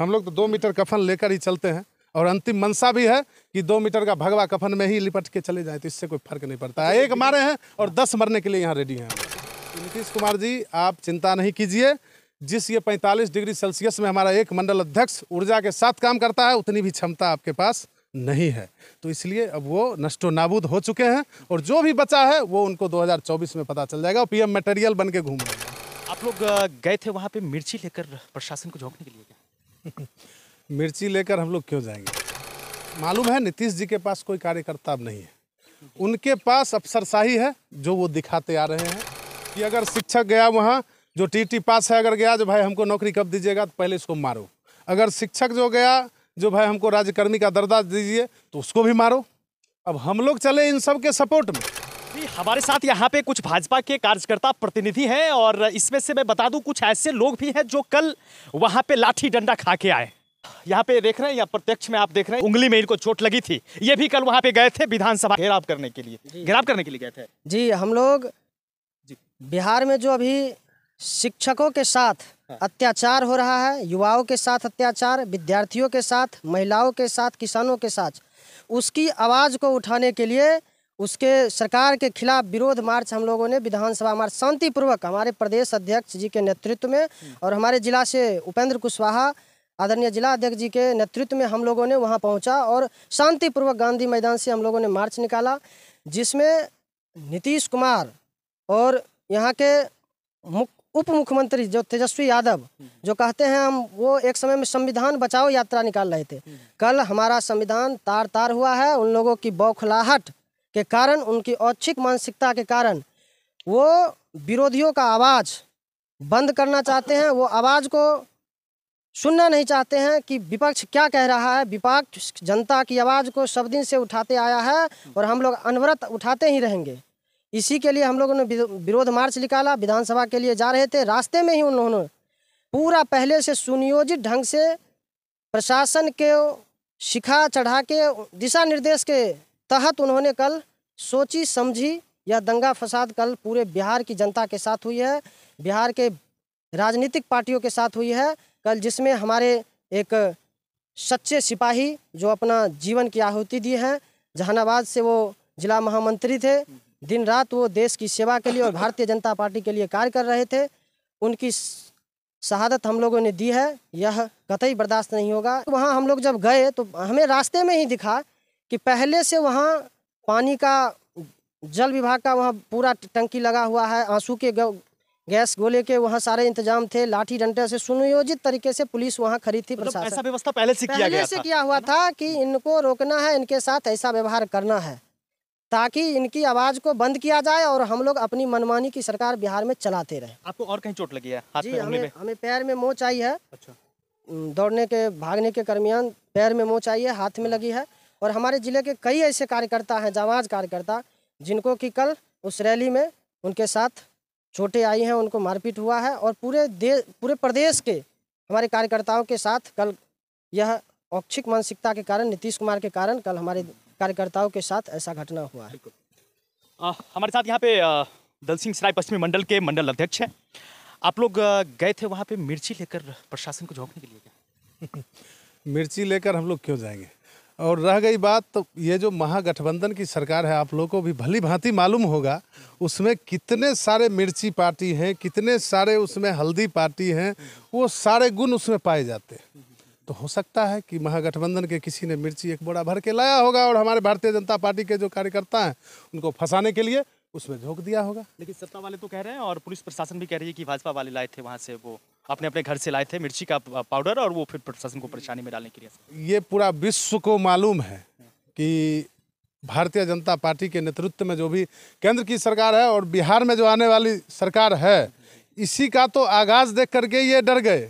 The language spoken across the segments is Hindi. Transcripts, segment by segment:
हम लोग तो दो मीटर कफन लेकर ही चलते हैं और अंतिम मंशा भी है कि दो मीटर का भगवा कफन में ही लिपट के चले जाए तो इससे कोई फर्क नहीं पड़ता है एक मारे हैं और दस मरने के लिए यहाँ रेडी हैं तो नीतीश कुमार जी आप चिंता नहीं कीजिए जिस ये 45 डिग्री सेल्सियस में हमारा एक मंडल अध्यक्ष ऊर्जा के साथ काम करता है उतनी भी क्षमता आपके पास नहीं है तो इसलिए अब वो नष्टो नाबूद हो चुके हैं और जो भी बचा है वो उनको 2024 में पता चल जाएगा पीएम मटेरियल बन के घूम रहे हैं आप लोग गए थे वहाँ पे मिर्ची लेकर प्रशासन को झोंकने के लिए मिर्ची लेकर हम लोग क्यों जाएंगे मालूम है नीतीश जी के पास कोई कार्यकर्ता अब नहीं है उनके पास अफसरशाही है जो वो दिखाते आ रहे हैं कि अगर शिक्षक गया वहाँ जो टीटी पास है अगर गया जो भाई हमको नौकरी कब दीजिएगा तो पहले इसको मारो अगर शिक्षक जो गया जो भाई हमको राज्यकर्मी का दर्जा दीजिए तो उसको भी मारो अब हम लोग चले इन सब के सपोर्ट में हमारे साथ यहाँ पे कुछ भाजपा के कार्यकर्ता प्रतिनिधि हैं और इसमें से मैं बता दूं कुछ ऐसे लोग भी हैं जो कल वहाँ पे लाठी डंडा खा के आए यहाँ पे देख रहे हैं यहाँ प्रत्यक्ष में आप देख रहे हैं उंगली में इनको चोट लगी थी ये भी कल वहाँ पे गए थे विधानसभा घेराव करने के लिए घेराव करने के लिए गए थे जी हम लोग बिहार में जो अभी शिक्षकों के साथ हाँ। अत्याचार हो रहा है युवाओं के साथ अत्याचार विद्यार्थियों के साथ महिलाओं के साथ किसानों के साथ उसकी आवाज़ को उठाने के लिए उसके सरकार के खिलाफ विरोध मार्च हम लोगों ने विधानसभा मार्च शांतिपूर्वक हमारे प्रदेश अध्यक्ष जी के नेतृत्व में और हमारे जिला से उपेंद्र कुशवाहा आदरणीय जिला अध्यक्ष जी के नेतृत्व में हम लोगों ने वहाँ पहुँचा और शांतिपूर्वक गांधी मैदान से हम लोगों ने मार्च निकाला जिसमें नीतीश कुमार और यहाँ के मुख उप मुख्यमंत्री जो तेजस्वी यादव जो कहते हैं हम वो एक समय में संविधान बचाओ यात्रा निकाल रहे थे कल हमारा संविधान तार तार हुआ है उन लोगों की बौखलाहट के कारण उनकी औच्छिक मानसिकता के कारण वो विरोधियों का आवाज़ बंद करना चाहते हैं वो आवाज़ को सुनना नहीं चाहते हैं कि विपक्ष क्या कह रहा है विपक्ष जनता की आवाज़ को सब दिन से उठाते आया है और हम लोग अनवरत उठाते ही रहेंगे इसी के लिए हम लोगों ने विरोध मार्च निकाला विधानसभा के लिए जा रहे थे रास्ते में ही उन्होंने पूरा पहले से सुनियोजित ढंग से प्रशासन के शिखा चढ़ा के दिशा निर्देश के तहत उन्होंने कल सोची समझी यह दंगा फसाद कल पूरे बिहार की जनता के साथ हुई है बिहार के राजनीतिक पार्टियों के साथ हुई है कल जिसमें हमारे एक सच्चे सिपाही जो अपना जीवन की आहुति दिए हैं जहानाबाद से वो जिला महामंत्री थे दिन रात वो देश की सेवा के लिए और भारतीय जनता पार्टी के लिए कार्य कर रहे थे उनकी शहादत हम लोगों ने दी है यह कतई बर्दाश्त नहीं होगा वहाँ हम लोग जब गए तो हमें रास्ते में ही दिखा कि पहले से वहाँ पानी का जल विभाग का वहाँ पूरा टंकी लगा हुआ है आंसू के गैस गोले के वहाँ सारे इंतजाम थे लाठी डंडे से सुनियोजित तरीके से पुलिस वहाँ खड़ी थी मतलब ऐसा व्यवस्था पहले से पहले किया गया से था। किया हुआ था कि इनको रोकना है इनके साथ ऐसा व्यवहार करना है ताकि इनकी आवाज को बंद किया जाए और हम लोग अपनी मनमानी की सरकार बिहार में चलाते रहे आपको और कहीं चोट लगी है हाथ जी हमें हमें पैर में मोच आई है अच्छा दौड़ने के भागने के दरमियान पैर में मोच आई है हाथ में लगी है और हमारे ज़िले के कई ऐसे कार्यकर्ता हैं जावाज कार्यकर्ता जिनको कि कल उस रैली में उनके साथ छोटे आई हैं उनको मारपीट हुआ है और पूरे देश पूरे प्रदेश के हमारे कार्यकर्ताओं के साथ कल यह औक्षिक मानसिकता के कारण नीतीश कुमार के कारण कल हमारे कार्यकर्ताओं के साथ ऐसा घटना हुआ है आ, हमारे साथ यहाँ पे दल सिंह सराय पश्चिमी मंडल के मंडल अध्यक्ष हैं आप लोग गए थे वहाँ पे मिर्ची लेकर प्रशासन को झोंकने के लिए क्या मिर्ची लेकर हम लोग क्यों जाएंगे और रह गई बात तो ये जो महागठबंधन की सरकार है आप लोगों को भी भली भांति मालूम होगा उसमें कितने सारे मिर्ची पार्टी हैं कितने सारे उसमें हल्दी पार्टी हैं वो सारे गुण उसमें पाए जाते हैं तो हो सकता है कि महागठबंधन के किसी ने मिर्ची एक बोरा भर के लाया होगा और हमारे भारतीय जनता पार्टी के जो कार्यकर्ता हैं उनको फंसाने के लिए उसमें झोंक दिया होगा लेकिन सत्ता वाले तो कह रहे हैं और पुलिस प्रशासन भी कह रही है कि भाजपा वाले लाए थे वहाँ से वो अपने अपने घर से लाए थे मिर्ची का पाउडर और वो फिर प्रशासन को परेशानी में डालने के लिए ये पूरा विश्व को मालूम है कि भारतीय जनता पार्टी के नेतृत्व में जो भी केंद्र की सरकार है और बिहार में जो आने वाली सरकार है इसी का तो आगाज देख करके ये डर गए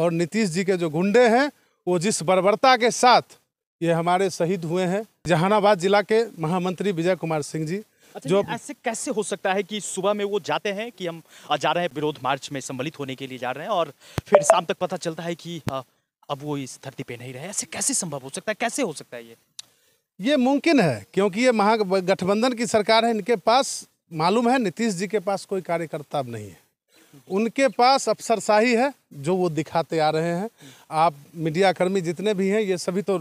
और नीतीश जी के जो गुंडे हैं वो जिस बर्बरता के साथ ये हमारे शहीद हुए हैं जहानाबाद जिला के महामंत्री विजय कुमार सिंह जी अच्छा जो ऐसे कैसे हो सकता है कि सुबह में वो जाते हैं कि हम जा रहे हैं विरोध मार्च में सम्मिलित होने के लिए जा रहे हैं और फिर शाम तक पता चलता है कि अब वो इस धरती पे नहीं रहे ऐसे कैसे संभव हो सकता है कैसे हो सकता है ये ये मुमकिन है क्योंकि ये महागठबंधन की सरकार है इनके पास मालूम है नीतीश जी के पास कोई कार्यकर्ता अब नहीं है उनके पास अफसरशाही है जो वो दिखाते आ रहे हैं आप मीडियाकर्मी जितने भी हैं ये सभी तो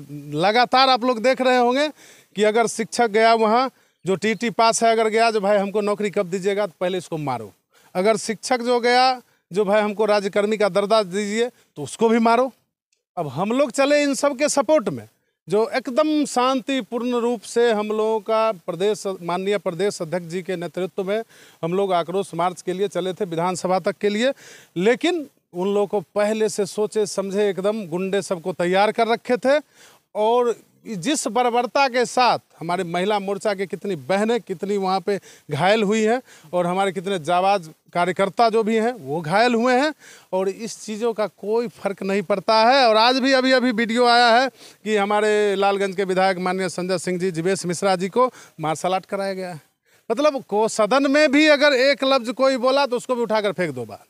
लगातार आप लोग देख रहे होंगे कि अगर शिक्षक गया वहाँ जो टी टी पास है अगर गया जो भाई हमको नौकरी कब दीजिएगा तो पहले इसको मारो अगर शिक्षक जो गया जो भाई हमको राज्यकर्मी का दर्जा दीजिए तो उसको भी मारो अब हम लोग चले इन सब के सपोर्ट में जो एकदम शांतिपूर्ण रूप से हम लोगों का प्रदेश माननीय प्रदेश अध्यक्ष जी के नेतृत्व में हम लोग आक्रोश मार्च के लिए चले थे विधानसभा तक के लिए लेकिन उन लोगों को पहले से सोचे समझे एकदम गुंडे सबको तैयार कर रखे थे और जिस बर्बरता के साथ हमारे महिला मोर्चा के कितनी बहनें कितनी वहाँ पे घायल हुई हैं और हमारे कितने जाबाज कार्यकर्ता जो भी हैं वो घायल हुए हैं और इस चीज़ों का कोई फर्क नहीं पड़ता है और आज भी अभी अभी वीडियो आया है कि हमारे लालगंज के विधायक माननीय संजय सिंह जी जिवेश मिश्रा जी को मार्शल आर्ट कराया गया है मतलब को सदन में भी अगर एक लफ्ज़ कोई बोला तो उसको भी उठाकर फेंक दो बार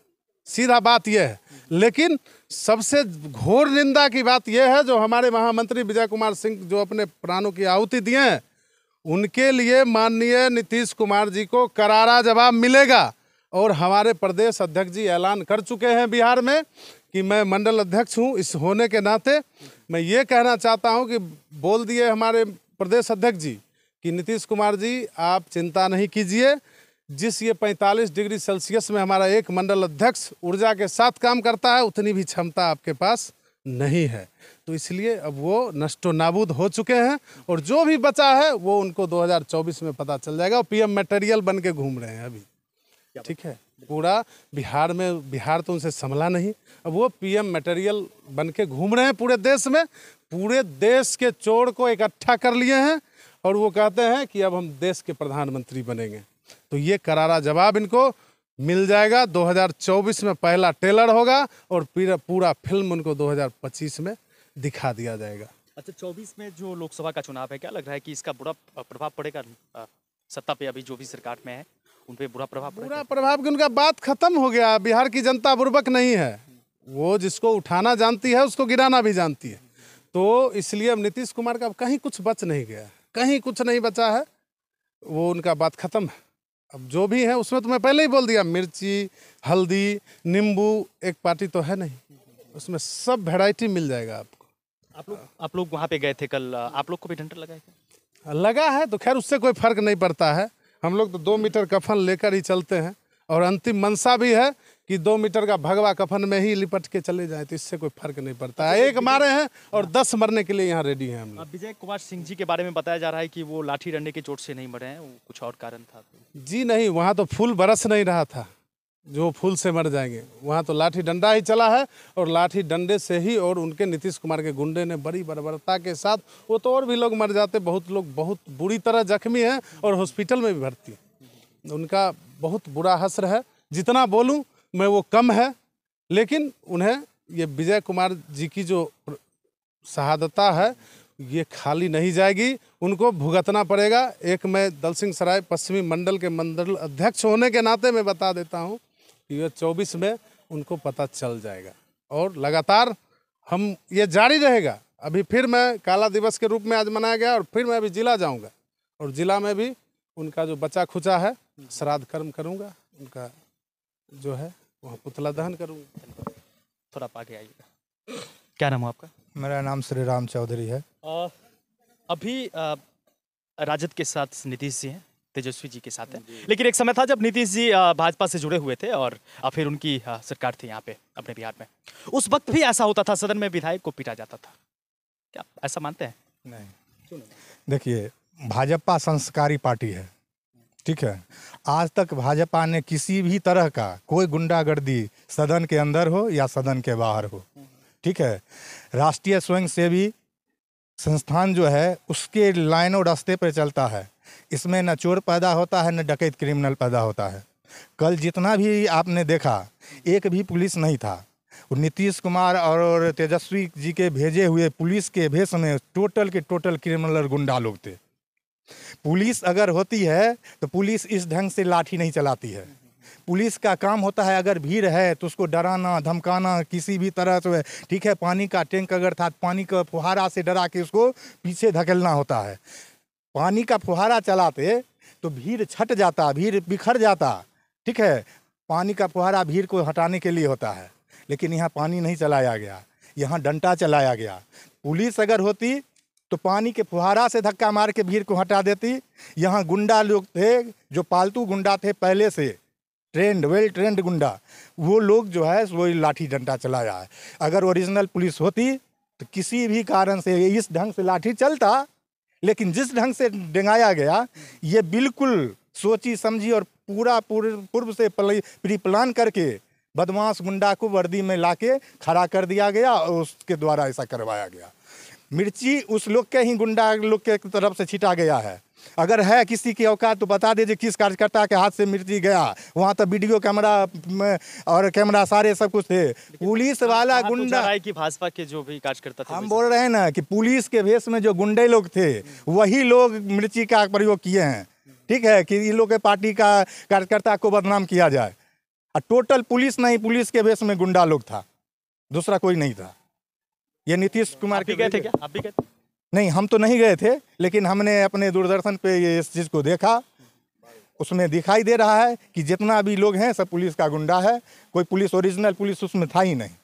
सीधा बात यह है लेकिन सबसे घोर निंदा की बात यह है जो हमारे महामंत्री विजय कुमार सिंह जो अपने प्राणों की आहुति दिए हैं उनके लिए माननीय नीतीश कुमार जी को करारा जवाब मिलेगा और हमारे प्रदेश अध्यक्ष जी ऐलान कर चुके हैं बिहार में कि मैं मंडल अध्यक्ष हूं इस होने के नाते मैं ये कहना चाहता हूं कि बोल दिए हमारे प्रदेश अध्यक्ष जी कि नीतीश कुमार जी आप चिंता नहीं कीजिए जिस ये 45 डिग्री सेल्सियस में हमारा एक मंडल अध्यक्ष ऊर्जा के साथ काम करता है उतनी भी क्षमता आपके पास नहीं है तो इसलिए अब वो नष्टो नाबूद हो चुके हैं और जो भी बचा है वो उनको 2024 में पता चल जाएगा और पीएम मटेरियल बन के घूम रहे हैं अभी ठीक है पूरा बिहार में बिहार तो उनसे संभला नहीं अब वो पीएम मटेरियल बन के घूम रहे हैं पूरे देश में पूरे देश के चोर को इकट्ठा कर लिए हैं और वो कहते हैं कि अब हम देश के प्रधानमंत्री बनेंगे तो ये करारा जवाब इनको मिल जाएगा 2024 में पहला ट्रेलर होगा और पूरा फिल्म उनको 2025 में दिखा दिया जाएगा अच्छा 24 में जो लोकसभा का चुनाव है क्या लग रहा है कि इसका बुरा प्रभाव पड़ेगा सत्ता पे अभी जो भी सरकार में है उन पर बुरा प्रभाव बुरा प्रभाव की उनका बात खत्म हो गया बिहार की जनता बुर्बक नहीं है वो जिसको उठाना जानती है उसको गिराना भी जानती है तो इसलिए अब नीतीश कुमार का अब कहीं कुछ बच नहीं गया कहीं कुछ नहीं बचा है वो उनका बात खत्म है अब जो भी है उसमें तो मैं पहले ही बोल दिया मिर्ची हल्दी नींबू एक पार्टी तो है नहीं उसमें सब वेराइटी मिल जाएगा आपको आप लोग आप लोग वहाँ पे गए थे कल आप लोग को भी डंटर लगाया लगा है तो खैर उससे कोई फर्क नहीं पड़ता है हम लोग तो दो मीटर कफन लेकर ही चलते हैं और अंतिम मनसा भी है कि दो मीटर का भगवा कफन में ही लिपट के चले जाए तो इससे कोई फर्क नहीं पड़ता है एक मारे हैं और हाँ। दस मरने के लिए यहाँ रेडी हैं हम विजय कुमार सिंह जी के बारे में बताया जा रहा है कि वो लाठी डंडे की चोट से नहीं मरे हैं कुछ और कारण था जी नहीं वहाँ तो फूल बरस नहीं रहा था जो फूल से मर जाएंगे वहाँ तो लाठी डंडा ही चला है और लाठी डंडे से ही और उनके नीतीश कुमार के गुंडे ने बड़ी बर्बरता के साथ वो तो और भी लोग मर जाते बहुत लोग बहुत बुरी तरह जख्मी हैं और हॉस्पिटल में भी भर्ती उनका बहुत बुरा हसर है जितना बोलूँ में वो कम है लेकिन उन्हें ये विजय कुमार जी की जो शहादता है ये खाली नहीं जाएगी उनको भुगतना पड़ेगा एक मैं दल सिंह सराय पश्चिमी मंडल के मंडल अध्यक्ष होने के नाते मैं बता देता हूँ कि ये चौबीस में उनको पता चल जाएगा और लगातार हम ये जारी रहेगा अभी फिर मैं काला दिवस के रूप में आज मनाया गया और फिर मैं अभी जिला जाऊँगा और जिला में भी उनका जो बचा खुचा है श्राद्ध कर्म करूँगा उनका जो है वहाँ पुतला दहन करूँगा थोड़ा आगे आइएगा क्या नाम है आपका मेरा नाम श्री राम चौधरी है आ, अभी आ, राजद के साथ नीतीश जी हैं तेजस्वी जी के साथ हैं लेकिन एक समय था जब नीतीश जी भाजपा से जुड़े हुए थे और फिर उनकी सरकार थी यहाँ पे अपने बिहार में उस वक्त भी ऐसा होता था सदन में विधायक को पीटा जाता था क्या ऐसा मानते हैं नहीं देखिए भाजपा संस्कारी पार्टी है ठीक है आज तक भाजपा ने किसी भी तरह का कोई गुंडागर्दी सदन के अंदर हो या सदन के बाहर हो ठीक है राष्ट्रीय स्वयंसेवी संस्थान जो है उसके लाइनों रास्ते पर चलता है इसमें न चोर पैदा होता है न डकैत क्रिमिनल पैदा होता है कल जितना भी आपने देखा एक भी पुलिस नहीं था नीतीश कुमार और तेजस्वी जी के भेजे हुए पुलिस के भेष में टोटल के टोटल क्रिमिनल गुंडा लोग थे पुलिस अगर होती है तो पुलिस इस ढंग से लाठी नहीं चलाती है पुलिस का काम होता है अगर भीड़ है तो उसको डराना धमकाना किसी भी तरह से ठीक है पानी का टैंक अगर था पानी का फुहारा से डरा के उसको पीछे धकेलना होता है पानी का फुहारा चलाते तो भीड़ छट जाता भीड़ बिखर जाता ठीक है पानी का फुहारा भीड़ को हटाने के लिए होता है लेकिन यहाँ पानी नहीं चलाया गया यहाँ डंटा चलाया गया पुलिस अगर होती तो पानी के फुहारा से धक्का मार के भीड़ को हटा देती यहाँ गुंडा लोग थे जो पालतू गुंडा थे पहले से ट्रेंड वेल ट्रेंड गुंडा वो लोग जो है वो लाठी डंडा चलाया है अगर ओरिजिनल पुलिस होती तो किसी भी कारण से इस ढंग से लाठी चलता लेकिन जिस ढंग से डेंगाया गया ये बिल्कुल सोची समझी और पूरा पूर्व पूर्व से प्री प्लान करके बदमाश गुंडा को वर्दी में लाके खड़ा कर दिया गया और उसके द्वारा ऐसा करवाया गया मिर्ची उस लोग के ही गुंडा लोग के तरफ से छिटा गया है अगर है किसी की औकात तो बता दीजिए किस कार्यकर्ता के हाथ से मिर्ची गया वहाँ तो वीडियो कैमरा और कैमरा सारे सब कुछ थे पुलिस तो वाला तो गुंडा है कि भाजपा के जो भी कार्यकर्ता थे हम बोल रहे हैं ना कि पुलिस के भेष में जो गुंडे लोग थे वही लोग मिर्ची का प्रयोग किए हैं ठीक है कि इन लोग के पार्टी का कार्यकर्ता को बदनाम किया जाए और टोटल पुलिस नहीं पुलिस के भेष में गुंडा लोग था दूसरा कोई नहीं था ये नीतीश कुमार के गए थे क्या आप भी गए नहीं हम तो नहीं गए थे लेकिन हमने अपने दूरदर्शन पे ये इस चीज़ को देखा उसमें दिखाई दे रहा है कि जितना भी लोग हैं सब पुलिस का गुंडा है कोई पुलिस ओरिजिनल पुलिस उसमें था ही नहीं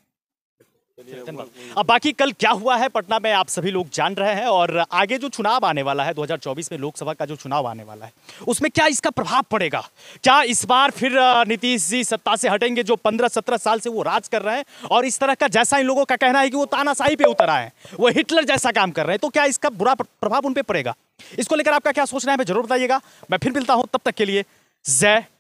अब बाकी कल क्या हुआ है पटना में आप सभी लोग जान रहे हैं और आगे जो चुनाव आने वाला है 2024 में लोकसभा का जो चुनाव आने वाला है उसमें क्या इसका प्रभाव पड़ेगा क्या इस बार फिर नीतीश जी सत्ता से हटेंगे जो 15-17 साल से वो राज कर रहे हैं और इस तरह का जैसा इन लोगों का कहना है कि वो तानाशाही पे उतर आए वो हिटलर जैसा काम कर रहे हैं तो क्या इसका बुरा प्रभाव उन पर पड़ेगा इसको लेकर आपका क्या सोचना है जरूर बताइएगा मैं फिर मिलता हूँ तब तक के लिए जय